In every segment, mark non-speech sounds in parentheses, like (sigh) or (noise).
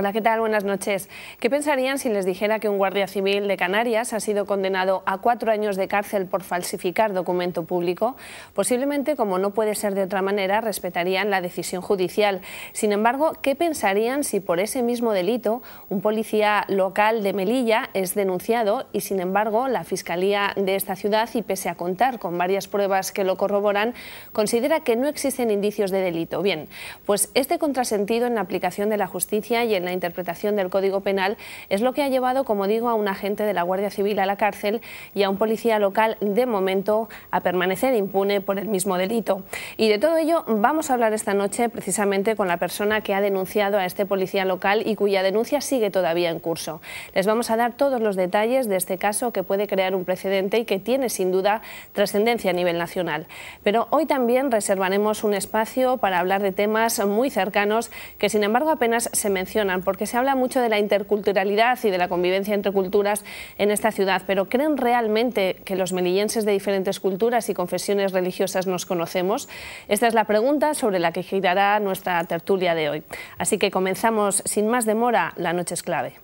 Hola, ¿qué tal? Buenas noches. ¿Qué pensarían si les dijera que un guardia civil de Canarias ha sido condenado a cuatro años de cárcel por falsificar documento público? Posiblemente, como no puede ser de otra manera, respetarían la decisión judicial. Sin embargo, ¿qué pensarían si por ese mismo delito un policía local de Melilla es denunciado y, sin embargo, la Fiscalía de esta ciudad, y pese a contar con varias pruebas que lo corroboran, considera que no existen indicios de delito? Bien, pues este contrasentido en la aplicación de la justicia y en la interpretación del Código Penal es lo que ha llevado, como digo, a un agente de la Guardia Civil a la cárcel y a un policía local, de momento, a permanecer impune por el mismo delito. Y de todo ello vamos a hablar esta noche precisamente con la persona que ha denunciado a este policía local y cuya denuncia sigue todavía en curso. Les vamos a dar todos los detalles de este caso que puede crear un precedente y que tiene sin duda trascendencia a nivel nacional. Pero hoy también reservaremos un espacio para hablar de temas muy cercanos que sin embargo apenas se mencionan porque se habla mucho de la interculturalidad y de la convivencia entre culturas en esta ciudad, pero ¿creen realmente que los melillenses de diferentes culturas y confesiones religiosas nos conocemos? Esta es la pregunta sobre la que girará nuestra tertulia de hoy. Así que comenzamos sin más demora, La Noche es Clave.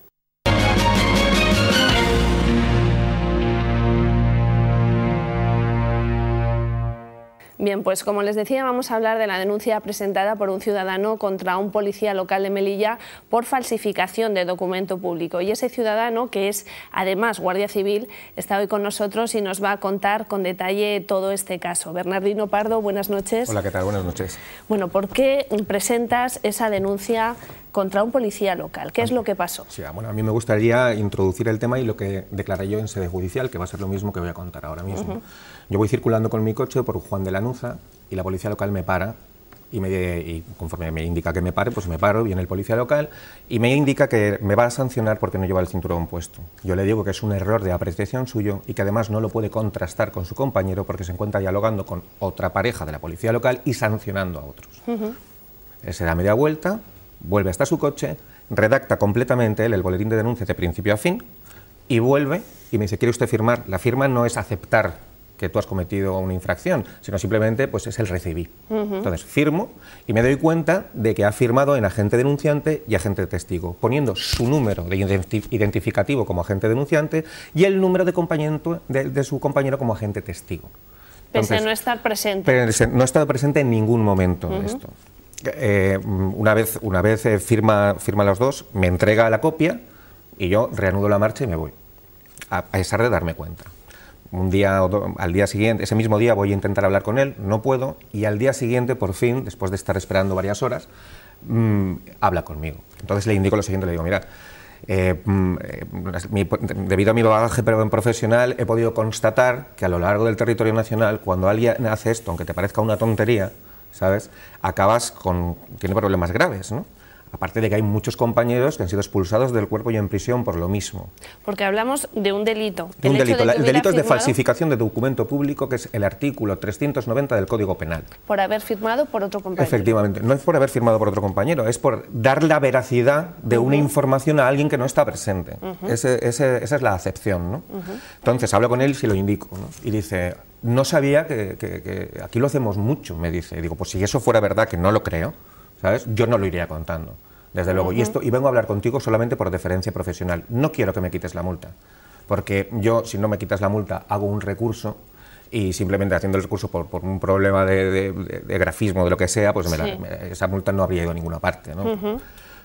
Bien, pues como les decía, vamos a hablar de la denuncia presentada por un ciudadano contra un policía local de Melilla por falsificación de documento público. Y ese ciudadano, que es además guardia civil, está hoy con nosotros y nos va a contar con detalle todo este caso. Bernardino Pardo, buenas noches. Hola, ¿qué tal? Buenas noches. Bueno, ¿por qué presentas esa denuncia contra un policía local. ¿Qué es lo que pasó? Sí, ah, bueno, a mí me gustaría introducir el tema y lo que declaré yo en sede judicial, que va a ser lo mismo que voy a contar ahora mismo. Yo voy circulando con mi coche por Juan de la Nuza y la policía local me para y, me, y, conforme me indica que me pare, pues me paro, viene el policía local y me indica que me va a sancionar porque no lleva el cinturón puesto. Yo le digo que es un error de apreciación suyo y que además no lo puede contrastar con su compañero porque se encuentra dialogando con otra pareja de la policía local y sancionando a otros. Se da media vuelta, vuelve hasta su coche, redacta completamente el boletín de denuncia de principio a fin y vuelve y me dice, ¿quiere usted firmar? La firma no es aceptar que tú has cometido una infracción, sino simplemente pues es el recibí. Entonces firmo y me doy cuenta de que ha firmado en agente denunciante y agente testigo, poniendo su número de identificativo como agente denunciante y el número de, compañero, de, su compañero como agente testigo. pese a no estar presente. no ha estado presente en ningún momento esto. Eh, mm, una vez, una vez eh, firma, firma los dos, me entrega la copia y yo reanudo la marcha y me voy, a pesar de darme cuenta un día o al día siguiente, ese mismo día voy a intentar hablar con él, no puedo, y al día siguiente, por fin, después de estar esperando varias horas, mm, habla conmigo. Entonces le indico lo siguiente, le digo, mira, eh, mm, eh, debido a mi bagaje profesional, he podido constatar que a lo largo del territorio nacional, cuando alguien hace esto, aunque te parezca una tontería, ¿sabes? Acabas con... tiene problemas graves, ¿no? aparte de que hay muchos compañeros que han sido expulsados del cuerpo y en prisión por lo mismo. Porque hablamos de un delito. el delito. es de falsificación de documento público, que es el artículo 390 del Código Penal. Por haber firmado por otro compañero. Efectivamente, no es por haber firmado por otro compañero, es por dar la veracidad de una información a alguien que no está presente. esa es la acepción. ¿no? Entonces hablo con él y lo indico. Y dice, no sabía que, que, aquí lo hacemos mucho, me dice. Y digo, pues si eso fuera verdad, que no lo creo yo no lo iría contando, desde luego. Y esto y vengo a hablar contigo solamente por deferencia profesional. No quiero que me quites la multa, porque yo si no me quitas la multa hago un recurso y simplemente haciendo el recurso por, un problema de, de, de, grafismo, de lo que sea, pues esa multa no habría ido a ninguna parte.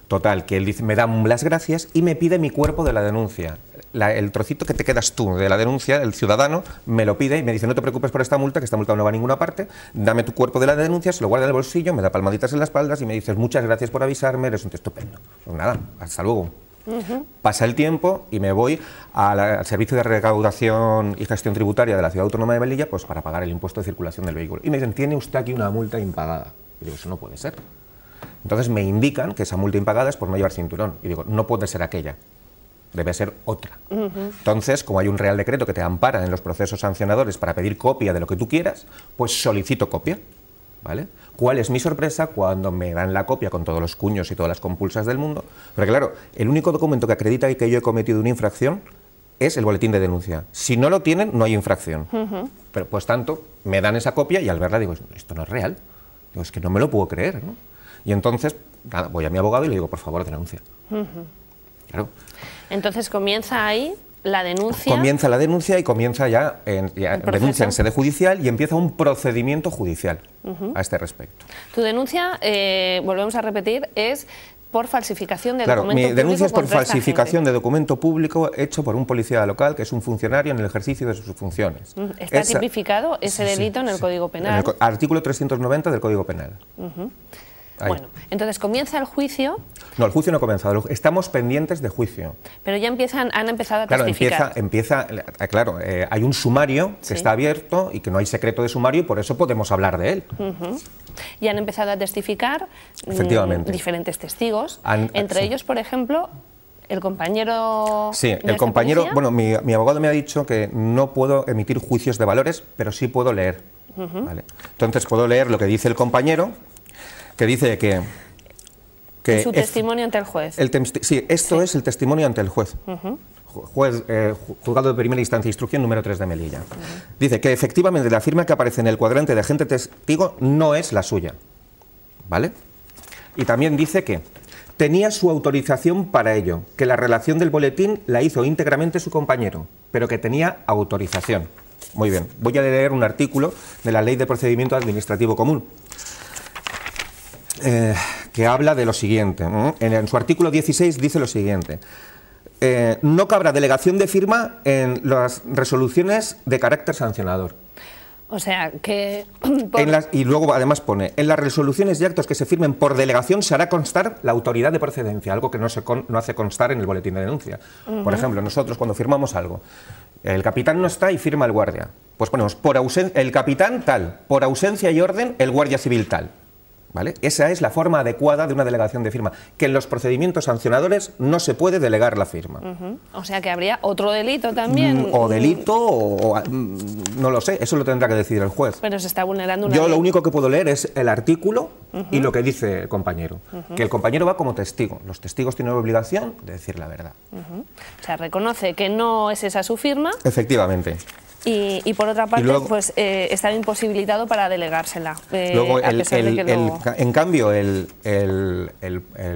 Total, que él dice, me da las gracias y me pide mi cuerpo de la denuncia el trocito que te quedas tú de la denuncia, el ciudadano me lo pide y me dice, no te preocupes por esta multa, que esta multa no va a ninguna parte, dame tu cuerpo de la denuncia, se lo guarda en el bolsillo, me da palmaditas en las espaldas y me dices, muchas gracias por avisarme, eres un tío estupendo. Pues nada, hasta luego. Pasa el tiempo y me voy al servicio de recaudación y gestión tributaria de la Ciudad Autónoma de Melilla pues, para pagar el impuesto de circulación del vehículo. Y me dicen, tiene usted aquí una multa impagada. Y digo, eso no puede ser. Entonces me indican que esa multa impagada es por no llevar cinturón. Y digo, no puede ser aquella debe ser otra. Entonces, como hay un real decreto que te ampara en los procesos sancionadores para pedir copia de lo que tú quieras, pues solicito copia. ¿Vale? ¿Cuál es mi sorpresa cuando me dan la copia con todos los cuños y todas las compulsas del mundo? Porque claro, el único documento que acredita que yo he cometido una infracción es el boletín de denuncia. Si no lo tienen, no hay infracción. Pero pues tanto, me dan esa copia y al verla digo, esto no es real. Digo, es que no me lo puedo creer. Y entonces, voy a mi abogado y le digo, por favor, denuncia. Claro, entonces comienza ahí la denuncia. Comienza la denuncia y comienza ya, en, denuncia en sede judicial y empieza un procedimiento judicial a este respecto. Tu denuncia, eh, volvemos a repetir, es por falsificación de claro, mi denuncia es por falsificación de documento público hecho por un policía local que es un funcionario en el ejercicio de sus funciones. Está tipificado ese delito en el Código Penal. el, artículo 390 del Código Penal. Bueno, entonces comienza el juicio. No, el juicio no ha comenzado. Estamos pendientes de juicio. Pero ya empiezan, han empezado a testificar. Eh, claro, empieza, eh, claro, hay un sumario que está abierto y que no hay secreto de sumario y por eso podemos hablar de él. Y han empezado a testificar mm, diferentes testigos. entre ellos, por ejemplo, el compañero. Sí, el compañero. Bueno, mi, abogado me ha dicho que no puedo emitir juicios de valores, pero sí puedo leer. Entonces puedo leer lo que dice el compañero que dice que... Su testimonio ante el juez. sí, esto es el testimonio ante el juez. Juez, eh, juzgado de primera instancia, instrucción número 3 de Melilla. Dice que efectivamente la firma que aparece en el cuadrante de gente testigo no es la suya. ¿Vale? Y también dice que tenía su autorización para ello, que la relación del boletín la hizo íntegramente su compañero, pero que tenía autorización. Muy bien, voy a leer un artículo de la Ley de Procedimiento Administrativo Común, eh, que habla de lo siguiente. En, su artículo 16 dice lo siguiente. Eh, no cabrá delegación de firma en las resoluciones de carácter sancionador. O sea, que... (clears throat) y luego además pone, en las resoluciones y actos que se firmen por delegación se hará constar la autoridad de procedencia, algo que no, se hace constar en el boletín de denuncia. Por ejemplo, nosotros cuando firmamos algo, el capitán no está y firma el guardia. Pues ponemos, por el capitán tal, por ausencia y orden, el guardia civil tal. Esa es la forma adecuada de una delegación de firma, que en los procedimientos sancionadores no se puede delegar la firma. O sea que habría otro delito mm, también. o delito, o, ah, mm, no lo sé, eso lo tendrá que decidir el juez. Pero se está vulnerando Yo lo único que puedo leer es el artículo y lo que dice el compañero, que el compañero va como testigo. Los testigos tienen la obligación de decir la verdad. O sea, reconoce que no es esa su firma. Efectivamente. Y, por otra parte, pues eh, está imposibilitado para delegársela. en cambio, el,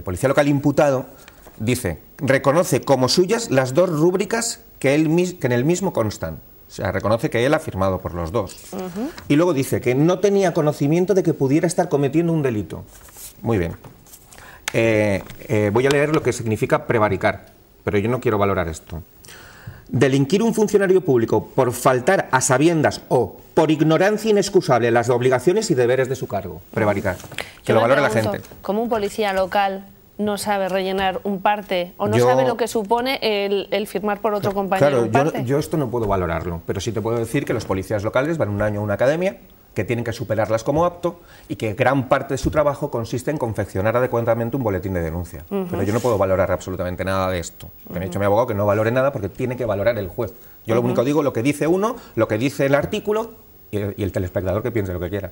policía local imputado dice, reconoce como suyas las dos rúbricas que, él, que en el mismo constan. O sea, reconoce que él ha firmado por los dos. Y luego dice que no tenía conocimiento de que pudiera estar cometiendo un delito. Muy bien. Eh, eh, voy a leer lo que significa prevaricar, pero yo no quiero valorar esto delinquir un funcionario público por faltar a sabiendas o por ignorancia inexcusable las obligaciones y deberes de su cargo, prevaricar, que lo valore la gente. Como un policía local no sabe rellenar un parte o no sabe lo que supone el, firmar por otro compañero. Claro, yo, esto no puedo valorarlo, pero sí te puedo decir que los policías locales van un año a una academia que tienen que superarlas como apto y que gran parte de su trabajo consiste en confeccionar adecuadamente un boletín de denuncia. Pero yo no puedo valorar absolutamente nada de esto. Me ha dicho mi abogado que no valore nada porque tiene que valorar el juez. Yo lo único digo lo que dice uno, lo que dice el artículo y el, telespectador que piense lo que quiera.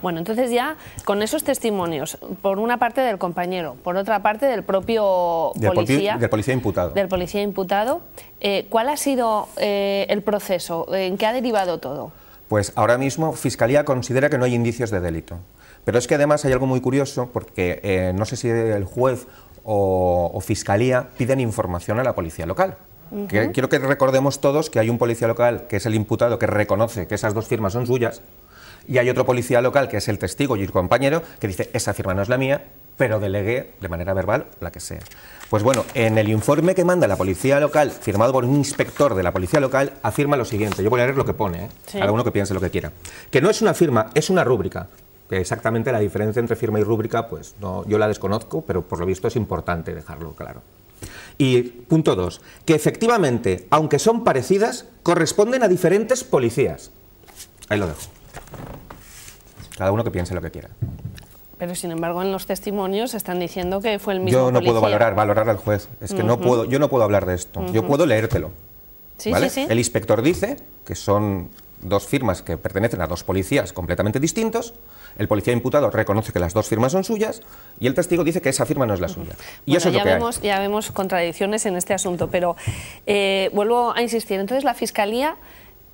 Bueno, entonces ya con esos testimonios, por una parte del compañero, por otra parte del propio policía, del policía imputado, del policía imputado, eh, ¿cuál ha sido eh, el proceso? ¿En qué ha derivado todo? Pues ahora mismo Fiscalía considera que no hay indicios de delito. Pero es que además hay algo muy curioso, porque eh, no sé si el juez o, Fiscalía piden información a la policía local. quiero que recordemos todos que hay un policía local que es el imputado que reconoce que esas dos firmas son suyas, y hay otro policía local que es el testigo y el compañero que dice, esa firma no es la mía, pero delegué de manera verbal la que sea. Pues bueno, en el informe que manda la policía local, firmado por un inspector de la policía local, afirma lo siguiente. Yo voy a leer lo que pone, ¿eh? cada uno que piense lo que quiera. Que no es una firma, es una rúbrica. exactamente la diferencia entre firma y rúbrica, pues yo la desconozco, pero por lo visto es importante dejarlo claro. Y punto dos, que efectivamente, aunque son parecidas, corresponden a diferentes policías. Ahí lo dejo. Cada uno que piense lo que quiera. Pero sin embargo, en los testimonios están diciendo que fue el mismo. Yo no puedo valorar, valorar al juez. Es que no puedo, yo no puedo hablar de esto. Yo puedo leértelo. Sí, sí, sí. El inspector dice que son dos firmas que pertenecen a dos policías completamente distintos. El policía imputado reconoce que las dos firmas son suyas y el testigo dice que esa firma no es la suya. ya, vemos, ya vemos contradicciones en este asunto, pero eh, vuelvo a insistir. Entonces, la fiscalía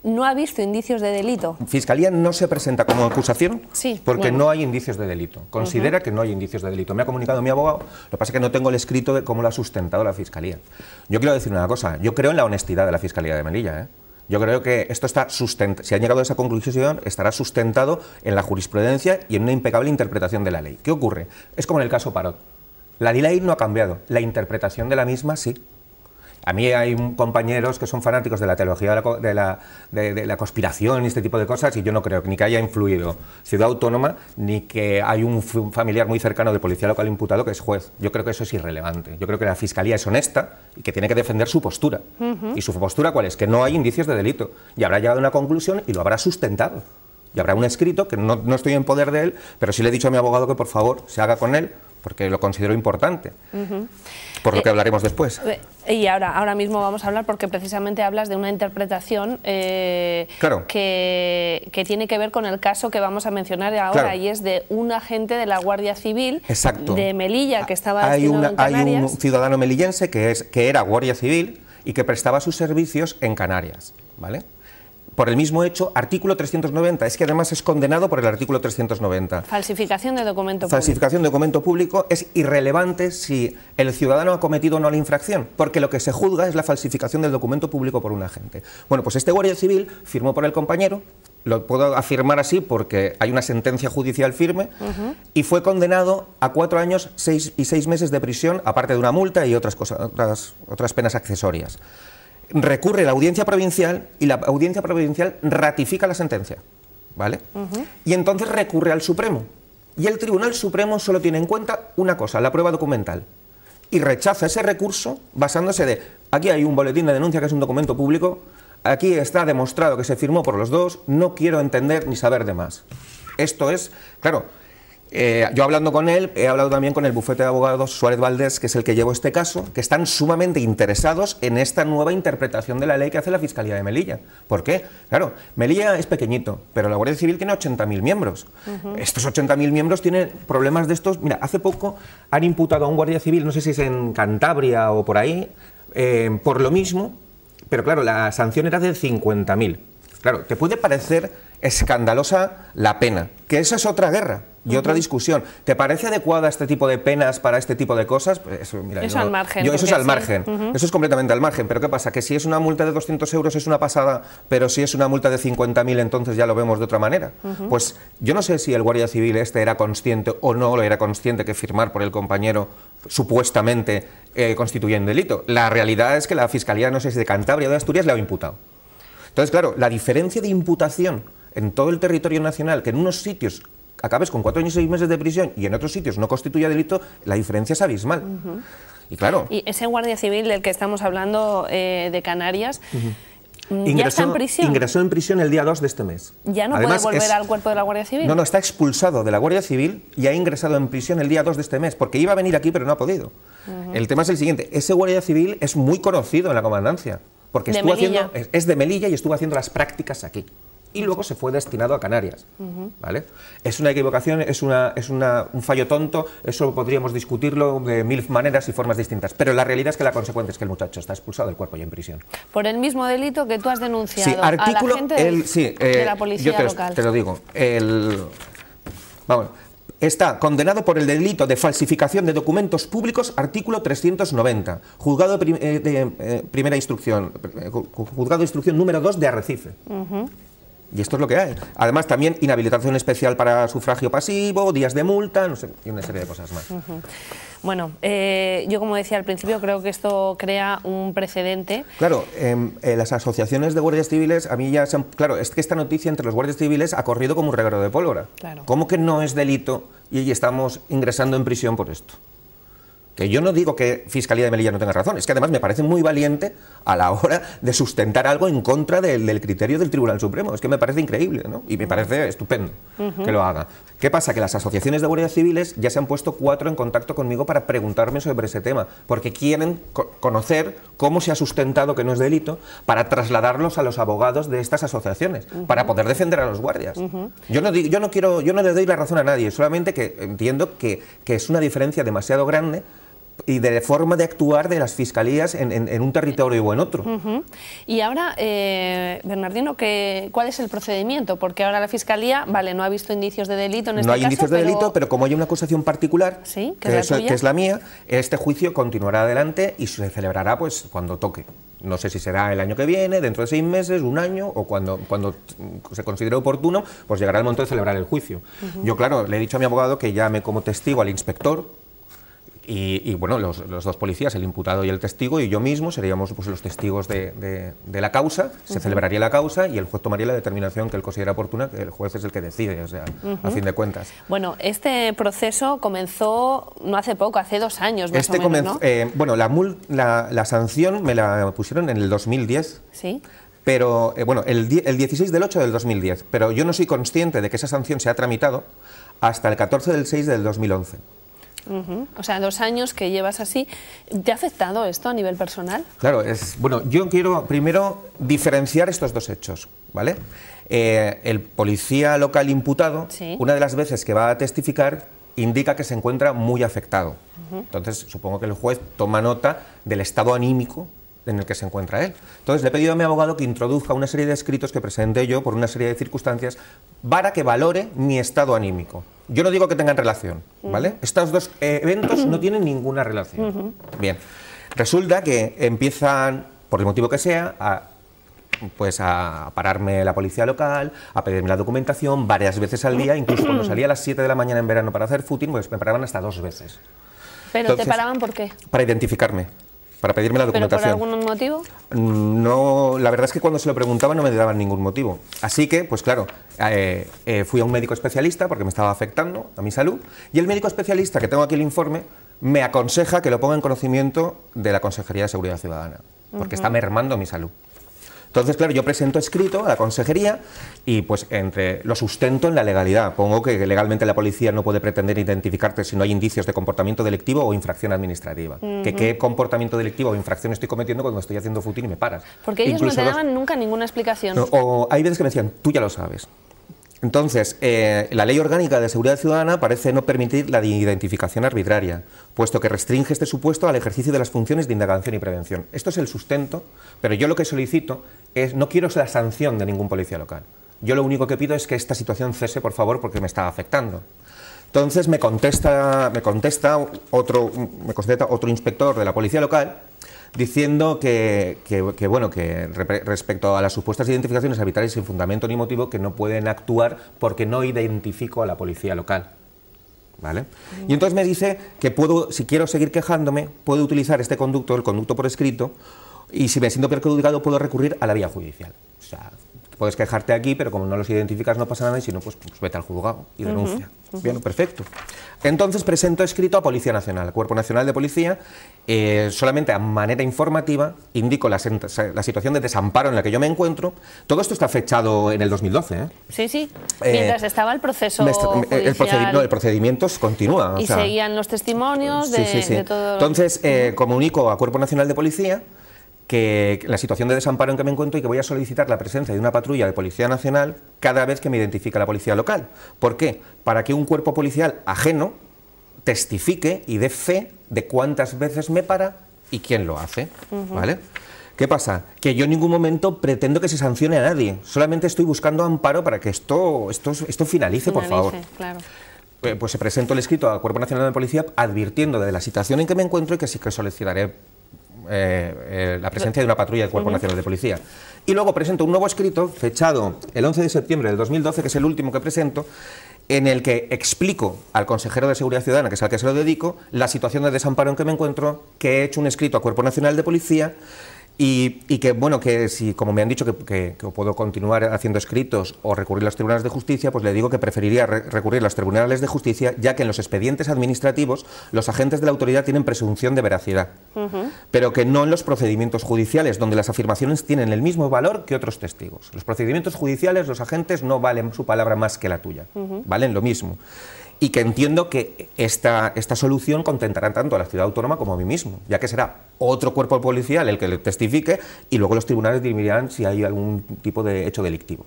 no ha visto indicios de delito. Fiscalía no se presenta como acusación sí, porque no hay indicios de delito. Considera que no hay indicios de delito. Me ha comunicado mi abogado, lo que pasa es que no tengo el escrito de cómo lo ha sustentado la Fiscalía. Yo quiero decir una cosa, yo creo en la honestidad de la Fiscalía de Melilla. ¿eh? Yo creo que esto está sustentado, si ha llegado a esa conclusión, estará sustentado en la jurisprudencia y en una impecable interpretación de la ley. ¿Qué ocurre? Es como en el caso Parot. La ley no ha cambiado, la interpretación de la misma sí. A mí hay compañeros que son fanáticos de la teología de la, de, conspiración y este tipo de cosas y yo no creo ni que haya influido Ciudad Autónoma ni que hay un familiar muy cercano del policía local imputado que es juez. Yo creo que eso es irrelevante. Yo creo que la Fiscalía es honesta y que tiene que defender su postura. ¿Y su postura cuál es? Que no hay indicios de delito. Y habrá llegado a una conclusión y lo habrá sustentado y habrá un escrito que no, estoy en poder de él, pero sí le he dicho a mi abogado que por favor se haga con él porque lo considero importante, por lo eh, que hablaremos después. Eh, y ahora, ahora mismo vamos a hablar porque precisamente hablas de una interpretación eh, que, tiene que ver con el caso que vamos a mencionar ahora y es de un agente de la Guardia Civil de Melilla que estaba... Hay, hay un ciudadano melillense que, es, que era Guardia Civil y que prestaba sus servicios en Canarias, ¿vale? por el mismo hecho, artículo 390. Es que además es condenado por el artículo 390. Falsificación de documento público. Falsificación de documento público es irrelevante si el ciudadano ha cometido o no la infracción, porque lo que se juzga es la falsificación del documento público por un agente. Bueno, pues este guardia civil firmó por el compañero, lo puedo afirmar así porque hay una sentencia judicial firme, y fue condenado a cuatro años seis y seis meses de prisión, aparte de una multa y otras, cosas, otras, otras penas accesorias recurre la audiencia provincial y la audiencia provincial ratifica la sentencia, ¿vale? Y entonces recurre al Supremo. Y el Tribunal Supremo solo tiene en cuenta una cosa, la prueba documental. Y rechaza ese recurso basándose de, aquí hay un boletín de denuncia que es un documento público, aquí está demostrado que se firmó por los dos, no quiero entender ni saber de más. Esto es, claro, eh, yo hablando con él, he hablado también con el bufete de abogados Suárez Valdés, que es el que llevó este caso, que están sumamente interesados en esta nueva interpretación de la ley que hace la Fiscalía de Melilla. ¿Por qué? Claro, Melilla es pequeñito, pero la Guardia Civil tiene 80.000 miembros. Estos 80.000 miembros tienen problemas de estos. Mira, hace poco han imputado a un Guardia Civil, no sé si es en Cantabria o por ahí, eh, por lo mismo, pero claro, la sanción era de 50.000. Claro, te puede parecer escandalosa la pena, que esa es otra guerra y otra discusión. ¿Te parece adecuada este tipo de penas para este tipo de cosas? Pues eso, eso es al margen. Eso es completamente al margen. Pero ¿qué pasa? Que si es una multa de 200 euros es una pasada, pero si es una multa de 50.000 entonces ya lo vemos de otra manera. Pues yo no sé si el guardia civil este era consciente o no lo era consciente que firmar por el compañero supuestamente eh, un delito. La realidad es que la Fiscalía, no sé si de Cantabria o de Asturias, le ha imputado. Entonces, claro, la diferencia de imputación en todo el territorio nacional, que en unos sitios acabes con cuatro años y seis meses de prisión y en otros sitios no constituye delito, la diferencia es abismal. Y claro. Y ese guardia civil del que estamos hablando eh, de Canarias. Ingresó, en prisión. el día 2 de este mes. Ya no puede volver al cuerpo de la Guardia Civil. No, no, está expulsado de la Guardia Civil y ha ingresado en prisión el día 2 de este mes, porque iba a venir aquí pero no ha podido. El tema es el siguiente, ese Guardia Civil es muy conocido en la comandancia, porque es de Melilla y estuvo haciendo las prácticas aquí y luego se fue destinado a Canarias. ¿vale? Es una equivocación, es, una, es un fallo tonto, eso podríamos discutirlo de mil maneras y formas distintas, pero la realidad es que la consecuencia es que el muchacho está expulsado del cuerpo y en prisión. Por el mismo delito que tú has denunciado a la gente de la eh, policía yo te, local. te lo digo, Está condenado por el delito de falsificación de documentos públicos, artículo 390, juzgado eh, de, eh, primera instrucción, juzgado de instrucción número 2 de Arrecife. Y esto es lo que hay. Además, también inhabilitación especial para sufragio pasivo, días de multa, no sé, y una serie de cosas más. Bueno, eh, yo como decía al principio, creo que esto crea un precedente. Claro, em, eh, las asociaciones de guardias civiles, a mí ya se han, Claro, es que esta noticia entre los guardias civiles ha corrido como un regalo de pólvora. Claro. ¿Cómo que no es delito y estamos ingresando en prisión por esto? Que yo no digo que Fiscalía de Melilla no tenga razón, es que además me parece muy valiente a la hora de sustentar algo en contra del, criterio del Tribunal Supremo. Es que me parece increíble, ¿no? Y me parece estupendo que lo haga. ¿Qué pasa? Que las asociaciones de guardias civiles ya se han puesto cuatro en contacto conmigo para preguntarme sobre ese tema, porque quieren conocer cómo se ha sustentado que no es delito para trasladarlos a los abogados de estas asociaciones, para poder defender a los guardias. Yo no digo, yo no quiero, yo no le doy la razón a nadie, solamente que entiendo que, que es una diferencia demasiado grande y de forma de actuar de las fiscalías en, un territorio o en otro. Y ahora, eh, Bernardino, ¿cuál es el procedimiento? Porque ahora la fiscalía, vale, no ha visto indicios de delito en este caso. No hay indicios de delito, pero como hay una acusación particular, que, es, la mía, este juicio continuará adelante y se celebrará pues cuando toque. No sé si será el año que viene, dentro de seis meses, un año, o cuando, cuando se considere oportuno, pues llegará el momento de celebrar el juicio. Yo, claro, le he dicho a mi abogado que llame como testigo al inspector y, bueno, los, dos policías, el imputado y el testigo, y yo mismo seríamos pues, los testigos de, de, la causa, se celebraría la causa y el juez tomaría la determinación que él considera oportuna, que el juez es el que decide, o sea, a fin de cuentas. Bueno, este proceso comenzó no hace poco, hace dos años más este o eh, Bueno, la, mul la, la sanción me la pusieron en el 2010. Sí pero eh, bueno, el, el, 16 del 8 del 2010, pero yo no soy consciente de que esa sanción se ha tramitado hasta el 14 del 6 del 2011. O sea, dos años que llevas así. ¿Te ha afectado esto a nivel personal? Claro, es. Bueno, yo quiero primero diferenciar estos dos hechos, ¿vale? Eh, el policía local imputado, una de las veces que va a testificar, indica que se encuentra muy afectado. Entonces, supongo que el juez toma nota del estado anímico en el que se encuentra él. Entonces le he pedido a mi abogado que introduzca una serie de escritos que presenté yo por una serie de circunstancias para que valore mi estado anímico. Yo no digo que tengan relación, mm. ¿vale? Estos dos eventos no tienen ninguna relación. Bien, resulta que empiezan, por el motivo que sea, a pues a pararme la policía local, a pedirme la documentación varias veces al día, incluso cuando salía a las 7 de la mañana en verano para hacer footing, pues me paraban hasta dos veces. ¿Pero te paraban por qué? Para identificarme para pedirme la documentación. ¿Pero por algún motivo? Mm, no, la verdad es que cuando se lo preguntaba no me daban ningún motivo. Así que, pues claro, eh, eh, fui a un médico especialista porque me estaba afectando a mi salud y el médico especialista que tengo aquí el informe me aconseja que lo ponga en conocimiento de la Consejería de Seguridad Ciudadana, porque está mermando mi salud. Entonces, claro, yo presento escrito a la consejería y pues entre lo sustento en la legalidad. Pongo que legalmente la policía no puede pretender identificarte si no hay indicios de comportamiento delictivo o infracción administrativa. que qué comportamiento delictivo o infracción estoy cometiendo cuando estoy haciendo futil y me paras. Porque ellos no te daban nunca ninguna explicación. o hay veces que me decían, tú ya lo sabes. Entonces, eh, la Ley Orgánica de Seguridad Ciudadana parece no permitir la identificación arbitraria, puesto que restringe este supuesto al ejercicio de las funciones de indagación y prevención. Esto es el sustento, pero yo lo que solicito es, no quiero la sanción de ningún policía local. Yo lo único que pido es que esta situación cese, por favor, porque me está afectando. Entonces me contesta, me contesta, otro, me contesta otro inspector de la policía local diciendo que, bueno, que respecto a las supuestas identificaciones arbitrarias sin fundamento ni motivo, que no pueden actuar porque no identifico a la policía local. ¿Vale? Y entonces me dice que puedo, si quiero seguir quejándome, puedo utilizar este conducto, el conducto por escrito, y si me siento perjudicado puedo recurrir a la vía judicial puedes quejarte aquí, pero como no los identificas no pasa nada y si no, pues, pues vete al juzgado y denuncia. Bien, perfecto. Entonces presento escrito a Policía Nacional, al Cuerpo Nacional de Policía, eh, solamente a manera informativa indico la, situación de desamparo en la que yo me encuentro. Todo esto está fechado en el 2012. ¿eh? Sí, sí. Eh, Mientras estaba el proceso. Judicial. El, procedimiento continúa. Y seguían los testimonios de, Entonces comunico a Cuerpo Nacional de Policía que la situación de desamparo en que me encuentro y que voy a solicitar la presencia de una patrulla de Policía Nacional cada vez que me identifica la policía local. ¿Por qué? Para que un cuerpo policial ajeno testifique y dé fe de cuántas veces me para y quién lo hace, ¿vale? ¿Qué pasa? Que yo en ningún momento pretendo que se sancione a nadie. Solamente estoy buscando amparo para que esto, esto, esto finalice, por favor. Claro eh, pues se eh, presentó el escrito al Cuerpo Nacional de Policía advirtiendo de la situación en que me encuentro y que sí que solicitaré eh, eh, la presencia de una patrulla del Cuerpo Nacional de Policía. Y luego presento un nuevo escrito, fechado el 11 de septiembre del 2012, que es el último que presento, en el que explico al consejero de Seguridad Ciudadana, que es al que se lo dedico, la situación de desamparo en que me encuentro, que he hecho un escrito a Cuerpo Nacional de Policía y, que, bueno, que si, como me han dicho, que, puedo continuar haciendo escritos o recurrir a los tribunales de justicia, pues le digo que preferiría recurrir a los tribunales de justicia, ya que en los expedientes administrativos los agentes de la autoridad tienen presunción de veracidad, pero que no en los procedimientos judiciales, donde las afirmaciones tienen el mismo valor que otros testigos. Los procedimientos judiciales, los agentes no valen su palabra más que la tuya, valen lo mismo y que entiendo que esta, esta solución contentará tanto a la ciudad autónoma como a mí mismo, ya que será otro cuerpo policial el que le testifique y luego los tribunales dirimirán si hay algún tipo de hecho delictivo.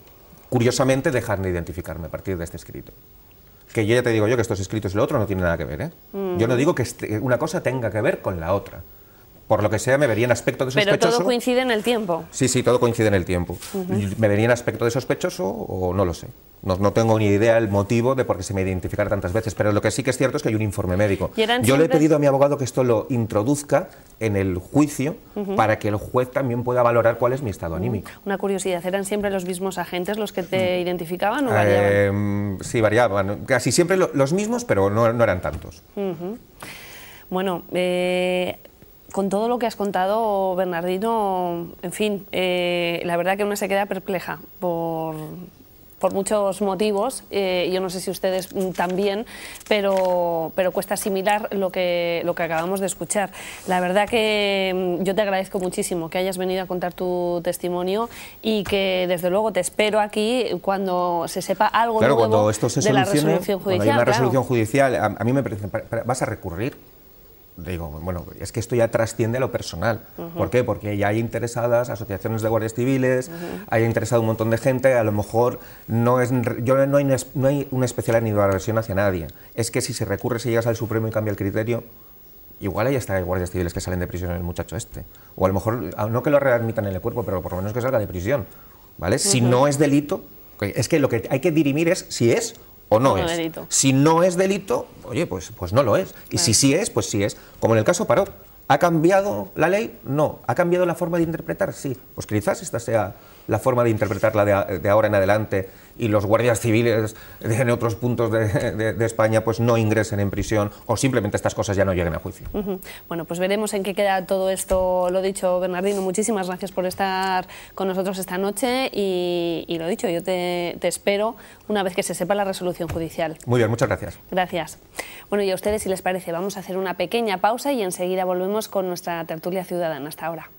Curiosamente, dejarme identificarme a partir de este escrito. Que yo ya te digo yo que estos escritos y lo otro no tienen nada que ver. ¿eh? Mm. Yo no digo que este, una cosa tenga que ver con la otra por lo que sea, me vería en aspecto de sospechoso. Pero todo coincide en el tiempo. Sí, sí, todo coincide en el tiempo. Me vería en aspecto de sospechoso o no lo sé? No, tengo ni idea el motivo de por qué se me identificara tantas veces, pero lo que sí que es cierto es que hay un informe médico. Yo le he pedido a mi abogado que esto lo introduzca en el juicio para que el juez también pueda valorar cuál es mi estado anímico. Una curiosidad, ¿eran siempre los mismos agentes los que te mm. identificaban o variaban? Eh, sí, variaban. Casi siempre los mismos, pero no, eran tantos. Bueno, eh, con todo lo que has contado, Bernardino, en fin, eh, la verdad que uno se queda perpleja por, por muchos motivos, eh, yo no sé si ustedes mm, también, pero, pero cuesta asimilar lo que, lo que acabamos de escuchar. La verdad que mm, yo te agradezco muchísimo que hayas venido a contar tu testimonio y que desde luego te espero aquí cuando se sepa algo nuevo de la resolución judicial. resolución judicial, a, mí me parece, ¿vas a recurrir? digo, bueno, es que esto ya trasciende a lo personal. ¿Por qué? Porque ya hay interesadas, asociaciones de guardias civiles, hay interesado un montón de gente, a lo mejor no es, yo no hay, no hay una especial animadversión hacia nadie. Es que si se recurre, si llegas al Supremo y cambia el criterio, igual hay guardias civiles que salen de prisión el muchacho este. O a lo mejor, ah, no que lo readmitan en el cuerpo, pero por lo menos que salga de prisión. ¿Vale? Si no es delito, es que lo que hay que dirimir es si es o no es. Si no es delito, oye, pues, pues no lo es. Y si sí es, pues sí es. Como en el caso Paró. ¿Ha cambiado la ley? No. ¿Ha cambiado la forma de interpretar? Sí. Pues quizás esta sea la forma de interpretarla de, ahora en adelante y los guardias civiles en otros puntos de, España pues no ingresen en prisión o simplemente estas cosas ya no lleguen a juicio. Bueno, pues veremos en qué queda todo esto. Lo dicho, Bernardino, muchísimas gracias por estar con nosotros esta noche y, lo dicho, yo te, te, espero una vez que se sepa la resolución judicial. Muy bien, muchas gracias. Gracias. Bueno, y a ustedes, si les parece, vamos a hacer una pequeña pausa y enseguida volvemos con nuestra tertulia ciudadana. Hasta ahora.